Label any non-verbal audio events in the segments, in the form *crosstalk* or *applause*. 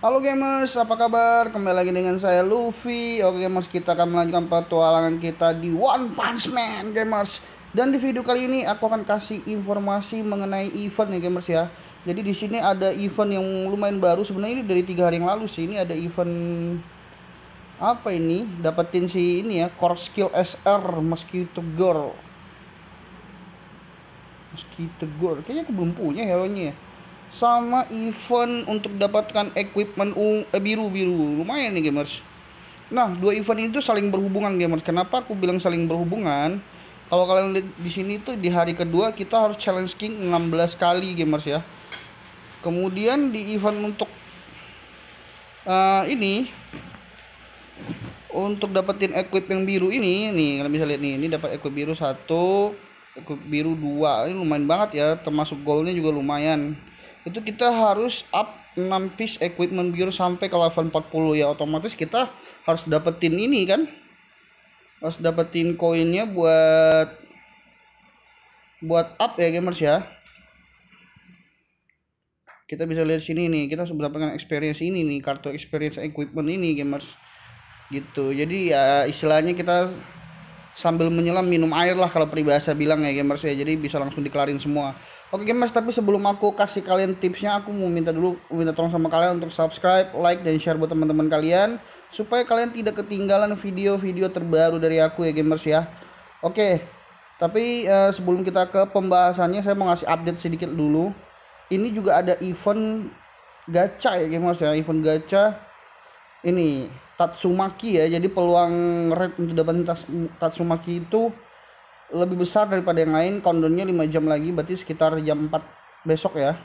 Halo gamers, apa kabar? Kembali lagi dengan saya Luffy. Oke gamers, kita akan melanjutkan petualangan kita di One Punch Man gamers. Dan di video kali ini aku akan kasih informasi mengenai event ya gamers ya. Jadi di sini ada event yang lumayan baru. Sebenarnya ini dari tiga hari yang lalu sih. Ini ada event apa ini? Dapetin si ini ya, Core Skill SR Mosquito Girl. Mosquito Girl, kayaknya aku belum punya hero nya ya sama event untuk dapatkan equipment eh, biru-biru. Lumayan nih gamers. Nah, dua event itu saling berhubungan gamers. Kenapa aku bilang saling berhubungan? Kalau kalian lihat di sini tuh di hari kedua kita harus challenge king 16 kali gamers ya. Kemudian di event untuk uh, ini untuk dapetin equip yang biru ini nih kalian bisa lihat nih ini dapat equip biru satu equip biru dua ini lumayan banget ya termasuk goldnya juga lumayan itu kita harus up 6 piece equipment gear sampai ke level 40 ya otomatis kita harus dapetin ini kan harus dapetin koinnya buat buat up ya gamers ya kita bisa lihat sini nih kita sudah dapatkan experience ini nih kartu experience equipment ini gamers gitu jadi ya istilahnya kita sambil menyelam minum air lah kalau peribahasa bilang ya gamers ya jadi bisa langsung dikelarin semua Oke okay, mas, tapi sebelum aku kasih kalian tipsnya, aku mau minta dulu minta tolong sama kalian untuk subscribe, like, dan share buat teman-teman kalian supaya kalian tidak ketinggalan video-video terbaru dari aku ya gamers ya. Oke, okay, tapi uh, sebelum kita ke pembahasannya, saya mau ngasih update sedikit dulu. Ini juga ada event gacha ya gamers ya, event gacha ini Tatsumaki ya. Jadi peluang red untuk dapetin Tatsumaki itu lebih besar daripada yang lain countdownnya 5 jam lagi berarti sekitar jam 4 besok ya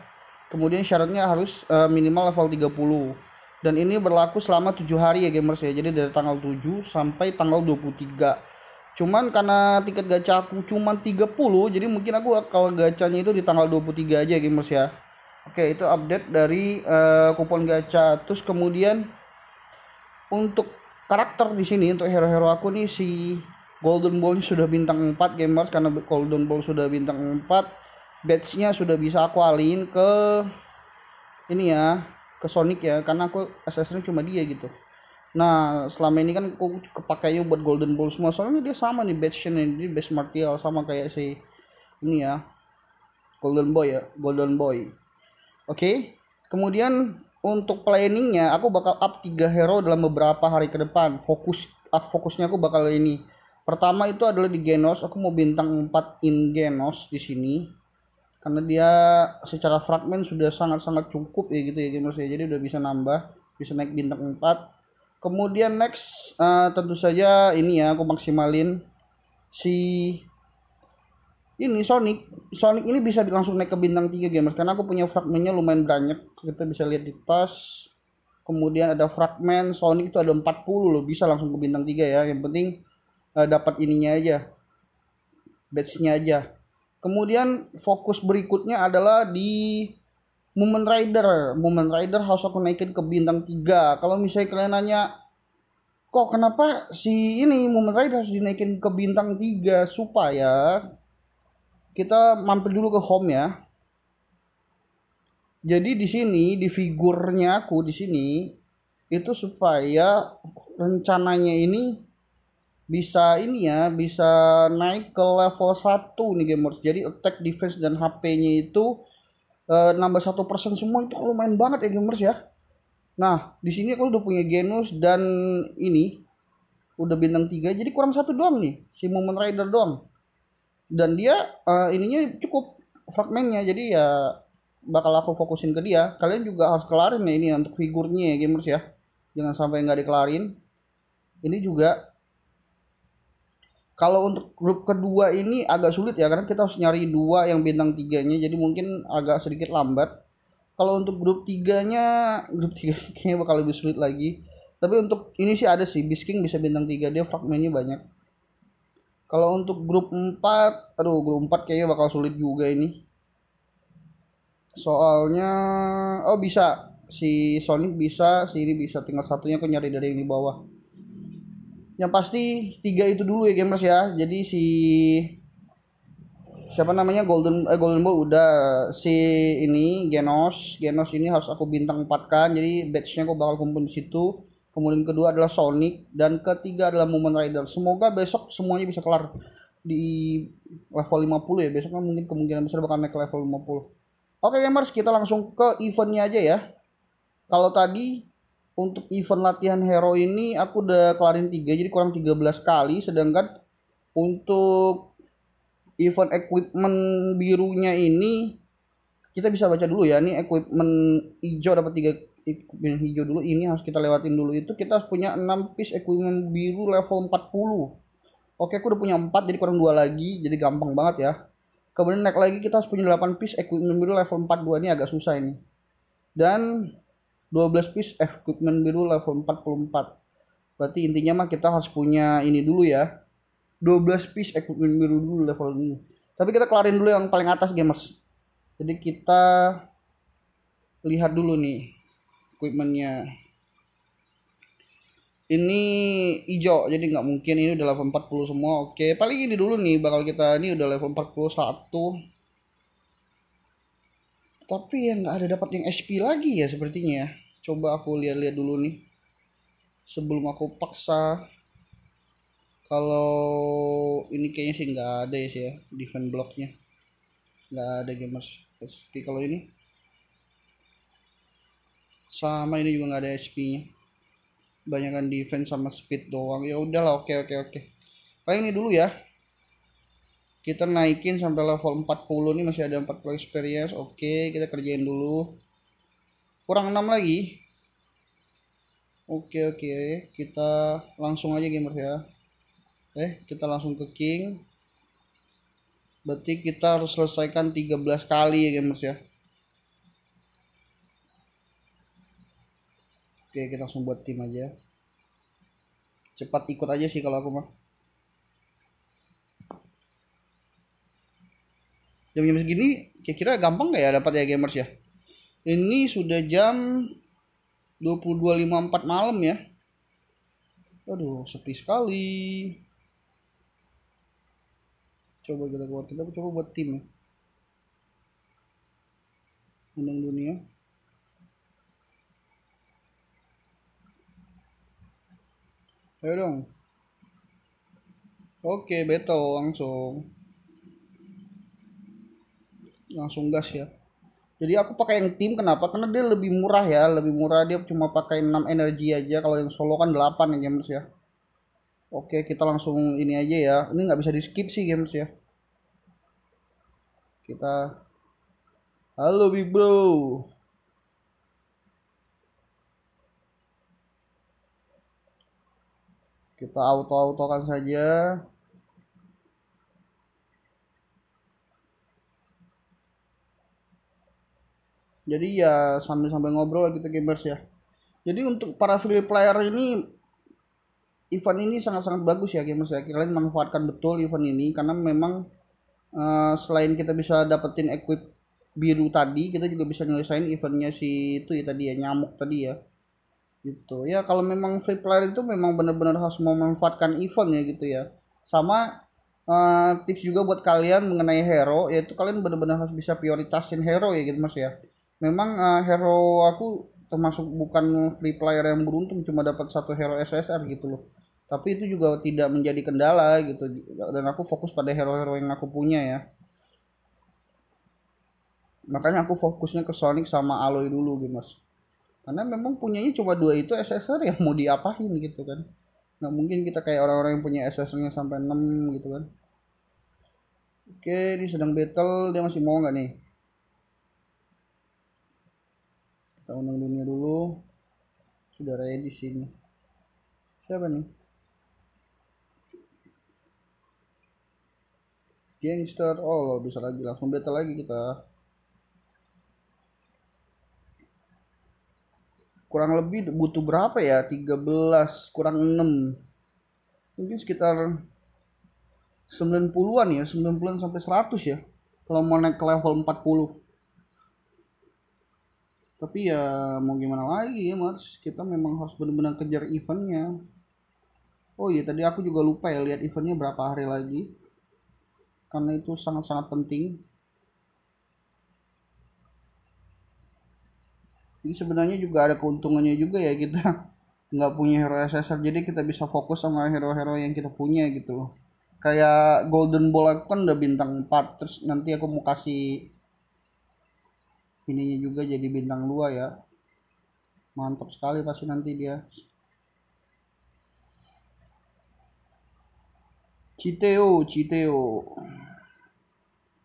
kemudian syaratnya harus uh, minimal level 30 dan ini berlaku selama 7 hari ya gamers ya jadi dari tanggal 7 sampai tanggal 23 cuman karena tiket gacha aku cuma 30 jadi mungkin aku kalau gacanya itu di tanggal 23 aja gamers ya oke itu update dari uh, kupon gacha terus kemudian untuk karakter di sini untuk hero-hero aku nih si Golden Ball sudah bintang 4 gamers karena Golden Ball sudah bintang 4 nya sudah bisa aku alihin ke ini ya ke Sonic ya karena aku assassin cuma dia gitu nah selama ini kan aku kepakainya buat Golden Ball semua soalnya dia sama nih batchnya nih dia base martial sama kayak si ini ya Golden Boy ya Golden Boy oke okay? kemudian untuk planningnya aku bakal up 3 hero dalam beberapa hari ke depan fokus ah, fokusnya aku bakal ini Pertama itu adalah di Genos, aku mau bintang 4 in Genos di sini. Karena dia secara fragmen sudah sangat-sangat cukup ya gitu ya Genos ya. Jadi udah bisa nambah, bisa naik bintang 4. Kemudian next uh, tentu saja ini ya aku maksimalin si ini Sonic. Sonic ini bisa langsung naik ke bintang 3 gamers karena aku punya fragmennya lumayan banyak. Kita bisa lihat di tas. Kemudian ada fragmen Sonic itu ada 40 loh, bisa langsung ke bintang 3 ya. Yang penting uh, dapat ininya aja batchnya aja kemudian fokus berikutnya adalah di Moment Rider Moment Rider harus aku naikin ke bintang 3 kalau misalnya kalian nanya kok kenapa si ini Moment Rider harus dinaikin ke bintang 3 supaya kita mampir dulu ke home ya jadi di sini di figurnya aku di sini itu supaya rencananya ini bisa ini ya bisa naik ke level 1 nih gamers jadi attack defense dan HP-nya itu eh, nambah satu persen semua itu lumayan banget ya gamers ya nah di sini aku udah punya Genus dan ini udah bintang 3 jadi kurang satu doang nih si Moment Rider doang dan dia eh, ininya cukup fragmennya jadi ya bakal aku fokusin ke dia kalian juga harus kelarin ya ini ya, untuk figurnya ya gamers ya jangan sampai nggak dikelarin ini juga kalau untuk grup kedua ini agak sulit ya karena kita harus nyari dua yang bintang tiganya jadi mungkin agak sedikit lambat kalau untuk grup tiganya grup tiga kayaknya bakal lebih sulit lagi tapi untuk ini sih ada sih Bisking bisa bintang tiga dia fragmennya banyak kalau untuk grup 4 aduh grup 4 kayaknya bakal sulit juga ini soalnya oh bisa si Sonic bisa si ini bisa tinggal satunya aku nyari dari yang di bawah yang pasti tiga itu dulu ya gamers ya jadi si siapa namanya golden eh, golden ball udah si ini genos genos ini harus aku bintang empatkan jadi batchnya aku bakal kumpul di situ kemudian kedua adalah sonic dan ketiga adalah moment rider semoga besok semuanya bisa kelar di level 50 ya besok kan mungkin kemungkinan besar bakal naik ke level 50 oke gamers kita langsung ke eventnya aja ya kalau tadi untuk event latihan hero ini aku udah kelarin 3 jadi kurang 13 kali sedangkan untuk event equipment birunya ini kita bisa baca dulu ya ini equipment hijau dapat 3 equipment hijau dulu ini harus kita lewatin dulu itu kita harus punya 6 piece equipment biru level 40 oke aku udah punya 4 jadi kurang 2 lagi jadi gampang banget ya kemudian naik lagi kita harus punya 8 piece equipment biru level 42 ini agak susah ini dan 12 piece equipment biru level 44 berarti intinya mah kita harus punya ini dulu ya 12 piece equipment biru dulu level ini tapi kita kelarin dulu yang paling atas gamers jadi kita lihat dulu nih equipmentnya ini hijau jadi nggak mungkin ini udah level 40 semua oke paling ini dulu nih bakal kita ini udah level 41 tapi yang nggak ada dapat yang SP lagi ya sepertinya ya. coba aku lihat-lihat dulu nih sebelum aku paksa kalau ini kayaknya sih nggak ada ya sih ya defense blocknya nggak ada gamers SP kalau ini sama ini juga nggak ada SP nya banyakkan defense sama speed doang ya udahlah oke oke oke kayak ini dulu ya kita naikin sampai level 40 nih masih ada 40 experience oke okay, kita kerjain dulu kurang 6 lagi oke okay, oke okay. kita langsung aja gamers ya eh kita langsung ke king berarti kita harus selesaikan 13 kali ya gamers ya oke kita langsung buat tim aja cepat ikut aja sih kalau aku mah jam-jam segini kira-kira gampang nggak ya dapat ya gamers ya ini sudah jam 22.54 malam ya aduh sepi sekali coba kita keluar kita coba buat tim ya undang dunia ayo dong oke battle langsung langsung gas ya jadi aku pakai yang tim kenapa karena dia lebih murah ya lebih murah dia cuma pakai 6 energi aja kalau yang solo kan 8 ya gamers ya oke kita langsung ini aja ya ini nggak bisa di skip sih gamers ya kita halo big bro kita auto-autokan saja jadi ya sambil-sambil ngobrol kita gamers ya jadi untuk para free player ini event ini sangat-sangat bagus ya gamers ya kalian manfaatkan betul event ini karena memang uh, selain kita bisa dapetin equip biru tadi kita juga bisa nyelesain eventnya si itu ya tadi ya nyamuk tadi ya gitu ya kalau memang free player itu memang benar-benar harus memanfaatkan event ya gitu ya sama uh, tips juga buat kalian mengenai hero yaitu kalian benar-benar harus bisa prioritasin hero ya gitu mas ya memang uh, hero aku termasuk bukan free player yang beruntung cuma dapat satu hero SSR gitu loh tapi itu juga tidak menjadi kendala gitu dan aku fokus pada hero-hero yang aku punya ya makanya aku fokusnya ke Sonic sama Aloy dulu gitu mas karena memang punyanya cuma dua itu SSR yang mau diapain gitu kan nggak mungkin kita kayak orang-orang yang punya SSR-nya sampai 6 gitu kan oke ini sedang battle dia masih mau nggak nih kita undang dunia dulu sudah ready sini siapa nih gangster oh bisa lagi langsung beta lagi kita kurang lebih butuh berapa ya 13 kurang 6 mungkin sekitar 90-an ya 90-an sampai 100 ya kalau mau naik ke level 40 tapi ya mau gimana lagi ya mas kita memang harus benar-benar kejar eventnya oh iya tadi aku juga lupa ya lihat eventnya berapa hari lagi karena itu sangat-sangat penting jadi sebenarnya juga ada keuntungannya juga ya kita *laughs* nggak punya hero SSR jadi kita bisa fokus sama hero-hero yang kita punya gitu kayak golden ball aku kan udah bintang 4 terus nanti aku mau kasih ininya juga jadi bintang dua ya mantap sekali pasti nanti dia Citeo Citeo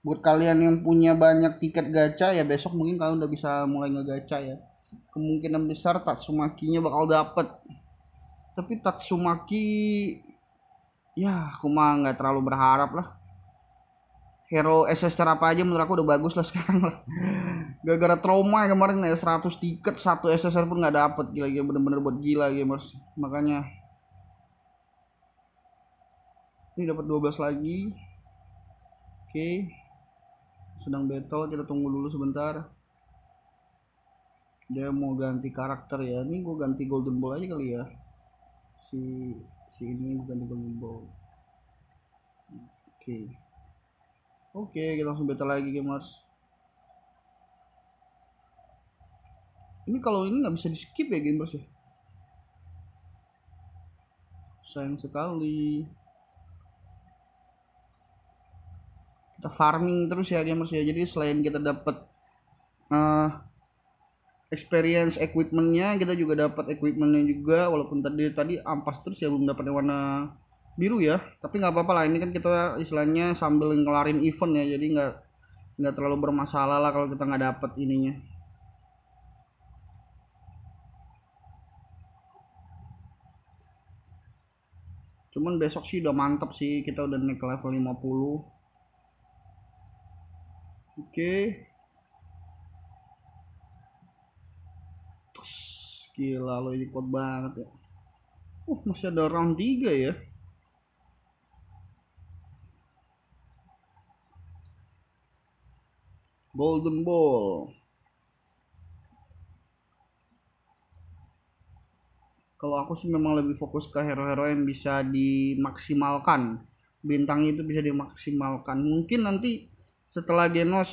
buat kalian yang punya banyak tiket gacha ya besok mungkin kalian udah bisa mulai ngegacha ya kemungkinan besar Tatsumakinya bakal dapet tapi Tatsumaki ya aku mah nggak terlalu berharap lah hero eh, SSR apa aja menurut aku udah bagus lah *laughs* sekarang lah gara-gara trauma kemarin ya 100 tiket satu SSR pun nggak dapet gila gila bener-bener buat gila gamers makanya ini dapat 12 lagi oke okay. sedang battle kita tunggu dulu sebentar dia mau ganti karakter ya ini gue ganti golden ball aja kali ya si si ini gue ganti golden ball oke okay. Oke, okay, kita langsung beta lagi gamers. Ini kalau ini nggak bisa di skip ya gamers ya. Sayang sekali. Kita farming terus ya gamers ya. Jadi selain kita dapat uh, eh, experience equipmentnya, kita juga dapat equipmentnya juga. Walaupun tadi tadi ampas terus ya belum dapat warna biru ya tapi nggak apa-apa lah ini kan kita istilahnya sambil ngelarin event ya jadi nggak nggak terlalu bermasalah lah kalau kita nggak dapet ininya cuman besok sih udah mantep sih kita udah naik ke level 50 oke okay. Terus, gila lo ini kuat banget ya uh masih ada round 3 ya Golden Ball. Kalau aku sih memang lebih fokus ke hero-hero yang bisa dimaksimalkan. Bintang itu bisa dimaksimalkan. Mungkin nanti setelah Genos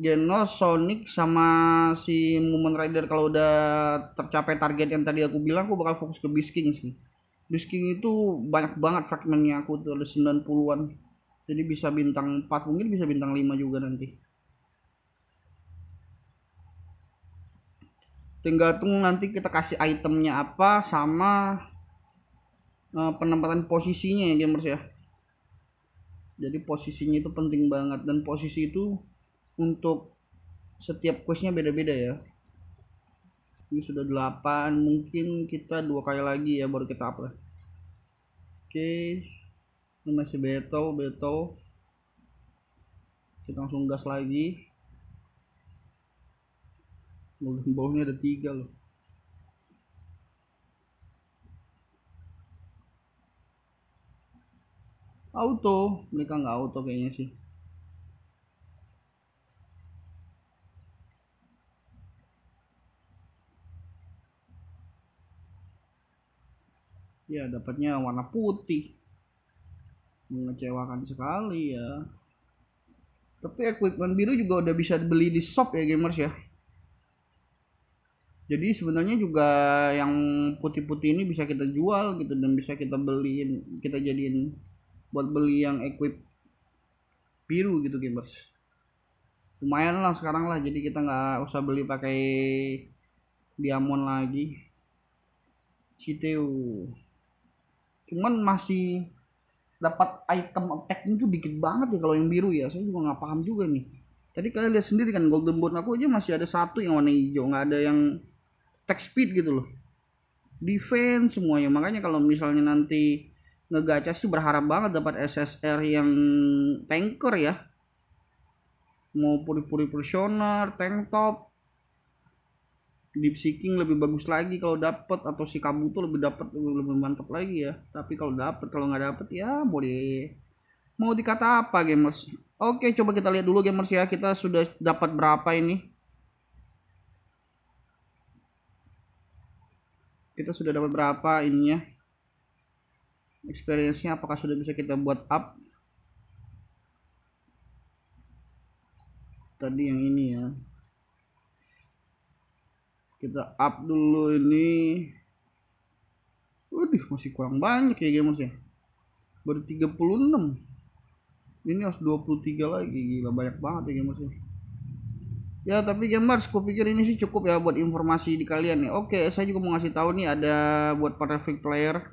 Genos, Sonic sama si Moon Rider kalau udah tercapai target yang tadi aku bilang aku bakal fokus ke Bisking sih. Bisking itu banyak banget fragmennya aku tuh ada 90-an. Jadi bisa bintang 4 mungkin bisa bintang 5 juga nanti. tinggal tunggu nanti kita kasih itemnya apa sama uh, penempatan posisinya ya gamers ya jadi posisinya itu penting banget dan posisi itu untuk setiap questnya beda-beda ya ini sudah 8 mungkin kita dua kali lagi ya baru kita upload oke ini masih battle battle kita langsung gas lagi bawahnya ada tiga loh auto mereka nggak auto kayaknya sih ya dapatnya warna putih mengecewakan sekali ya tapi equipment biru juga udah bisa beli di shop ya gamers ya jadi sebenarnya juga yang putih-putih ini bisa kita jual gitu dan bisa kita beliin kita jadiin buat beli yang equip biru gitu gamers lumayan lah sekarang lah jadi kita nggak usah beli pakai diamond lagi Citeu cuman masih dapat item attacknya tuh dikit banget ya kalau yang biru ya saya juga nggak paham juga nih tadi kalian lihat sendiri kan golden bone aku aja masih ada satu yang warna hijau nggak ada yang attack speed gitu loh defense semuanya makanya kalau misalnya nanti ngegaca sih berharap banget dapat SSR yang tanker ya mau puri-puri personer tank top deep seeking lebih bagus lagi kalau dapet atau si kabuto lebih dapat lebih mantap lagi ya tapi kalau dapet kalau nggak dapet ya boleh mau dikata apa gamers oke coba kita lihat dulu gamers ya kita sudah dapat berapa ini kita sudah dapat berapa ininya experience-nya apakah sudah bisa kita buat up tadi yang ini ya kita up dulu ini waduh masih kurang banyak ya gamers ya baru 36 ini harus 23 lagi gila banyak banget ya gamers ya Ya tapi gamers, pikir ini sih cukup ya buat informasi di kalian nih. Oke, saya juga mau ngasih tahu nih ada buat perfect player.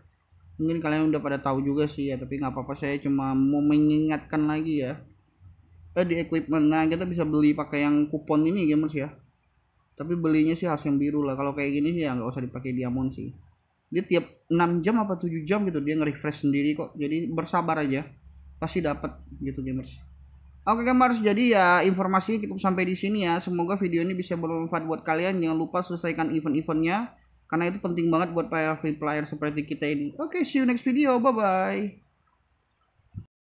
Mungkin kalian udah pada tahu juga sih ya, tapi nggak apa-apa saya cuma mau mengingatkan lagi ya. Eh di equipment, nah kita bisa beli pakai yang kupon ini gamers ya. Tapi belinya sih harus yang biru lah. Kalau kayak gini sih ya nggak usah dipakai diamond sih. Dia tiap 6 jam apa 7 jam gitu dia nge-refresh sendiri kok. Jadi bersabar aja. Pasti dapat gitu gamers. Oke okay, harus jadi ya informasinya cukup sampai di sini ya. Semoga video ini bisa bermanfaat buat kalian. Jangan lupa selesaikan event-eventnya karena itu penting banget buat player free player seperti kita ini. Oke, okay, see you next video. Bye bye.